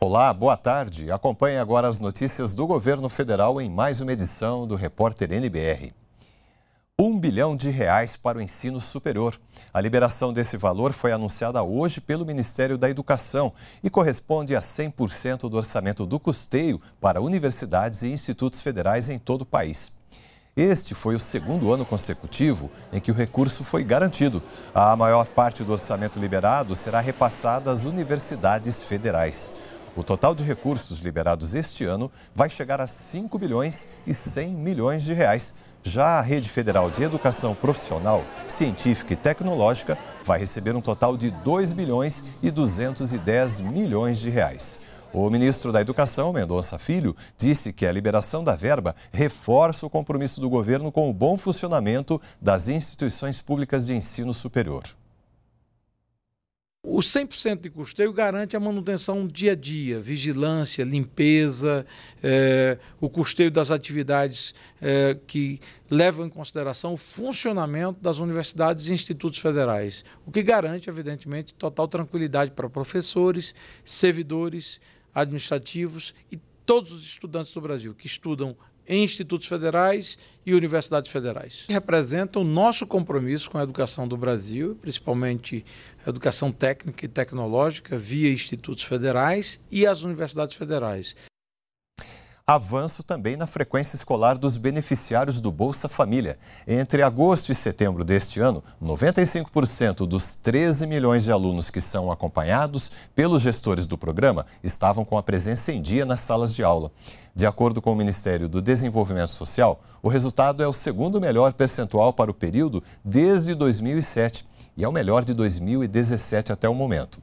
Olá, boa tarde. Acompanhe agora as notícias do governo federal em mais uma edição do Repórter NBR. Um bilhão de reais para o ensino superior. A liberação desse valor foi anunciada hoje pelo Ministério da Educação e corresponde a 100% do orçamento do custeio para universidades e institutos federais em todo o país. Este foi o segundo ano consecutivo em que o recurso foi garantido. A maior parte do orçamento liberado será repassada às universidades federais. O total de recursos liberados este ano vai chegar a 5 bilhões e 100 milhões de reais. Já a Rede Federal de Educação Profissional, Científica e Tecnológica vai receber um total de 2 bilhões e 210 milhões de reais. O ministro da Educação, Mendonça Filho, disse que a liberação da verba reforça o compromisso do governo com o bom funcionamento das instituições públicas de ensino superior. O 100% de custeio garante a manutenção dia a dia, vigilância, limpeza, é, o custeio das atividades é, que levam em consideração o funcionamento das universidades e institutos federais, o que garante, evidentemente, total tranquilidade para professores, servidores administrativos e todos os estudantes do Brasil que estudam em institutos federais e universidades federais. Representa o nosso compromisso com a educação do Brasil, principalmente a educação técnica e tecnológica via institutos federais e as universidades federais avanço também na frequência escolar dos beneficiários do Bolsa Família. Entre agosto e setembro deste ano, 95% dos 13 milhões de alunos que são acompanhados pelos gestores do programa estavam com a presença em dia nas salas de aula. De acordo com o Ministério do Desenvolvimento Social, o resultado é o segundo melhor percentual para o período desde 2007 e é o melhor de 2017 até o momento.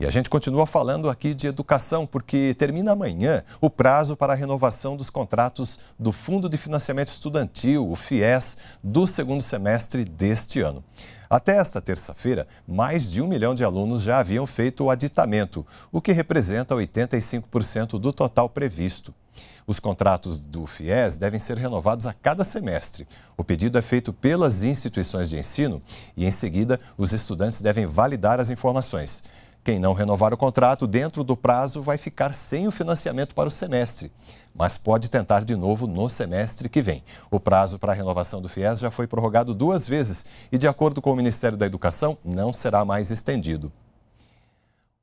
E a gente continua falando aqui de educação, porque termina amanhã o prazo para a renovação dos contratos do Fundo de Financiamento Estudantil, o FIES, do segundo semestre deste ano. Até esta terça-feira, mais de um milhão de alunos já haviam feito o aditamento, o que representa 85% do total previsto. Os contratos do FIES devem ser renovados a cada semestre. O pedido é feito pelas instituições de ensino e, em seguida, os estudantes devem validar as informações. Quem não renovar o contrato dentro do prazo vai ficar sem o financiamento para o semestre, mas pode tentar de novo no semestre que vem. O prazo para a renovação do FIES já foi prorrogado duas vezes e, de acordo com o Ministério da Educação, não será mais estendido.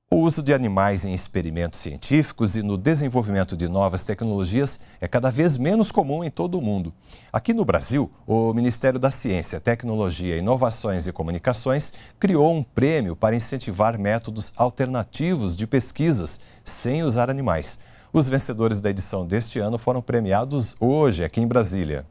O uso de animais em experimentos científicos e no desenvolvimento de novas tecnologias é cada vez menos comum em todo o mundo. Aqui no Brasil, o Ministério da Ciência, Tecnologia, Inovações e Comunicações criou um prêmio para incentivar métodos alternativos de pesquisas sem usar animais. Os vencedores da edição deste ano foram premiados hoje aqui em Brasília.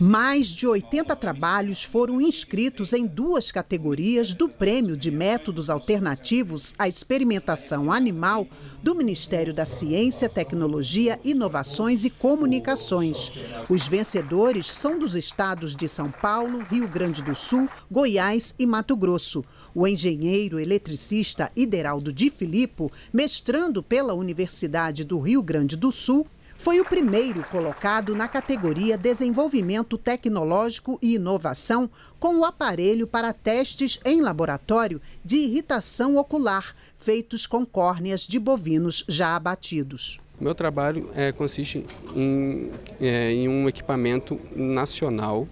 Mais de 80 trabalhos foram inscritos em duas categorias do Prêmio de Métodos Alternativos à Experimentação Animal do Ministério da Ciência, Tecnologia, Inovações e Comunicações. Os vencedores são dos estados de São Paulo, Rio Grande do Sul, Goiás e Mato Grosso. O engenheiro eletricista Ideraldo de Filippo, mestrando pela Universidade do Rio Grande do Sul, foi o primeiro colocado na categoria Desenvolvimento Tecnológico e Inovação com o aparelho para testes em laboratório de irritação ocular, feitos com córneas de bovinos já abatidos. Meu trabalho é, consiste em, é, em um equipamento nacional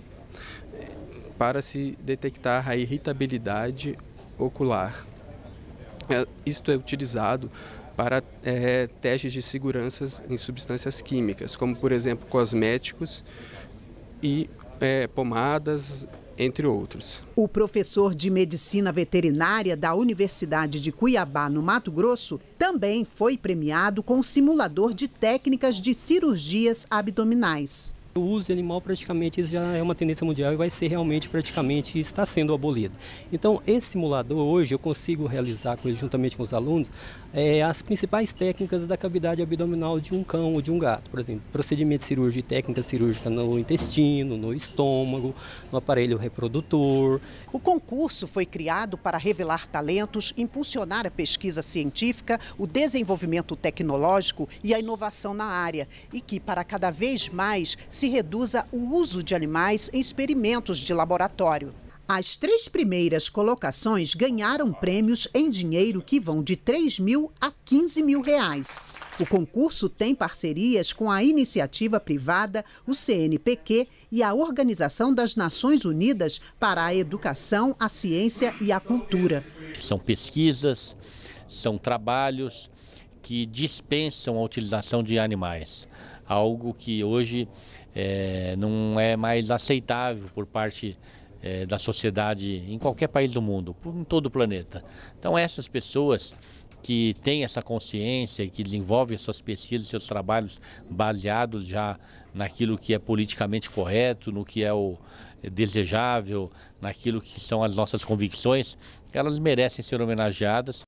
é, para se detectar a irritabilidade ocular. É, isto é utilizado para é, testes de segurança em substâncias químicas, como por exemplo cosméticos e é, pomadas, entre outros. O professor de medicina veterinária da Universidade de Cuiabá, no Mato Grosso, também foi premiado com um simulador de técnicas de cirurgias abdominais. O uso de animal praticamente já é uma tendência mundial e vai ser realmente praticamente está sendo abolido. Então esse simulador hoje eu consigo realizar com ele juntamente com os alunos é, as principais técnicas da cavidade abdominal de um cão ou de um gato, por exemplo, procedimento cirúrgico, técnica cirúrgica no intestino, no estômago, no aparelho reprodutor. O concurso foi criado para revelar talentos, impulsionar a pesquisa científica, o desenvolvimento tecnológico e a inovação na área e que para cada vez mais se se reduza o uso de animais em experimentos de laboratório. As três primeiras colocações ganharam prêmios em dinheiro que vão de 3 mil a 15 mil reais. O concurso tem parcerias com a iniciativa privada, o CNPq e a Organização das Nações Unidas para a Educação, a Ciência e a Cultura. São pesquisas, são trabalhos que dispensam a utilização de animais, algo que hoje é, não é mais aceitável por parte é, da sociedade em qualquer país do mundo, em todo o planeta. Então essas pessoas que têm essa consciência e que desenvolvem suas pesquisas, seus trabalhos baseados já naquilo que é politicamente correto, no que é o é desejável, naquilo que são as nossas convicções, elas merecem ser homenageadas.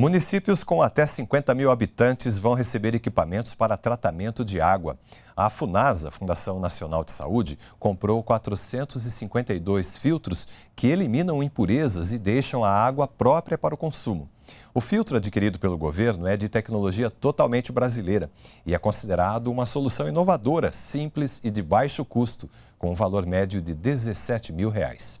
Municípios com até 50 mil habitantes vão receber equipamentos para tratamento de água. A FUNASA, Fundação Nacional de Saúde, comprou 452 filtros que eliminam impurezas e deixam a água própria para o consumo. O filtro adquirido pelo governo é de tecnologia totalmente brasileira e é considerado uma solução inovadora, simples e de baixo custo, com um valor médio de R$ 17 mil. Reais.